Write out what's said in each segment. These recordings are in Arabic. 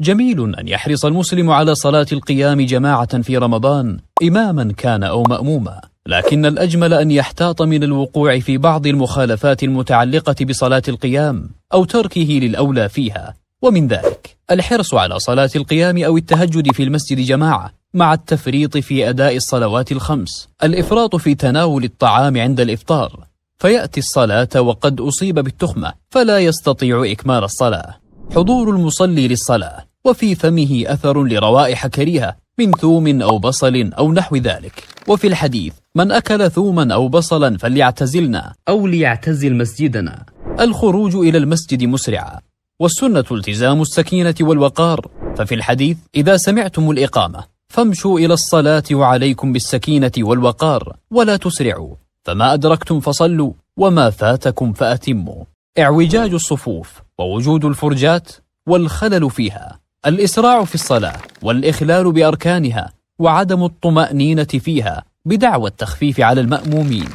جميل أن يحرص المسلم على صلاة القيام جماعة في رمضان إماما كان أو مأموما لكن الأجمل أن يحتاط من الوقوع في بعض المخالفات المتعلقة بصلاة القيام أو تركه للأولى فيها ومن ذلك الحرص على صلاة القيام أو التهجد في المسجد جماعة مع التفريط في أداء الصلوات الخمس الإفراط في تناول الطعام عند الإفطار فيأتي الصلاة وقد أصيب بالتخمة فلا يستطيع إكمال الصلاة حضور المصلي للصلاة وفي فمه أثر لروائح كريهة من ثوم أو بصل أو نحو ذلك وفي الحديث من أكل ثوما أو بصلا فليعتزلنا أو ليعتزل مسجدنا الخروج إلى المسجد مسرعا والسنة التزام السكينة والوقار ففي الحديث إذا سمعتم الإقامة فامشوا إلى الصلاة وعليكم بالسكينة والوقار ولا تسرعوا فما أدركتم فصلوا وما فاتكم فأتموا اعوجاج الصفوف ووجود الفرجات والخلل فيها الإسراع في الصلاة والإخلال بأركانها وعدم الطمأنينة فيها بدعوى التخفيف على المأمومين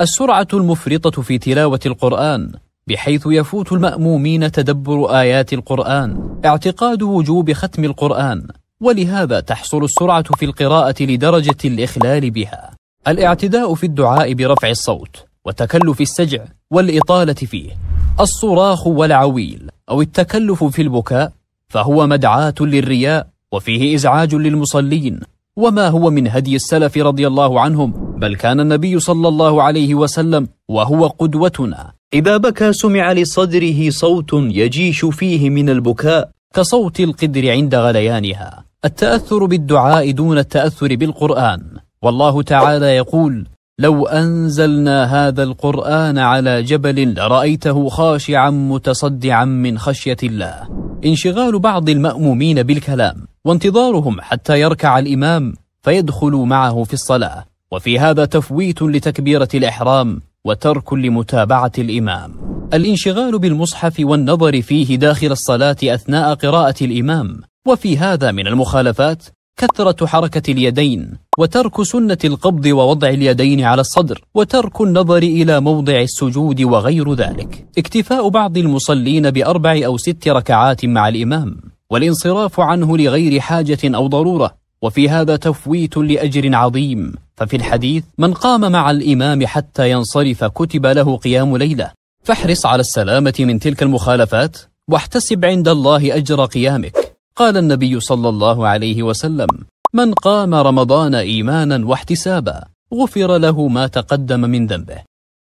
السرعة المفرطة في تلاوة القرآن بحيث يفوت المأمومين تدبر آيات القرآن اعتقاد وجوب ختم القرآن ولهذا تحصل السرعة في القراءة لدرجة الإخلال بها الاعتداء في الدعاء برفع الصوت وتكلف السجع والإطالة فيه الصراخ والعويل أو التكلف في البكاء فهو مدعاة للرياء وفيه إزعاج للمصلين وما هو من هدي السلف رضي الله عنهم بل كان النبي صلى الله عليه وسلم وهو قدوتنا إذا بكى سمع لصدره صوت يجيش فيه من البكاء كصوت القدر عند غليانها التأثر بالدعاء دون التأثر بالقرآن والله تعالى يقول لو أنزلنا هذا القرآن على جبل لرأيته خاشعا متصدعا من خشية الله انشغال بعض المأمومين بالكلام وانتظارهم حتى يركع الإمام فيدخلوا معه في الصلاة وفي هذا تفويت لتكبيرة الإحرام وترك لمتابعة الإمام الانشغال بالمصحف والنظر فيه داخل الصلاة أثناء قراءة الإمام وفي هذا من المخالفات كثرة حركة اليدين وترك سنة القبض ووضع اليدين على الصدر وترك النظر إلى موضع السجود وغير ذلك اكتفاء بعض المصلين بأربع أو ست ركعات مع الإمام والانصراف عنه لغير حاجة أو ضرورة وفي هذا تفويت لأجر عظيم ففي الحديث من قام مع الإمام حتى ينصرف كتب له قيام ليلة فاحرص على السلامة من تلك المخالفات واحتسب عند الله أجر قيامك قال النبي صلى الله عليه وسلم من قام رمضان إيمانا واحتسابا غفر له ما تقدم من ذنبه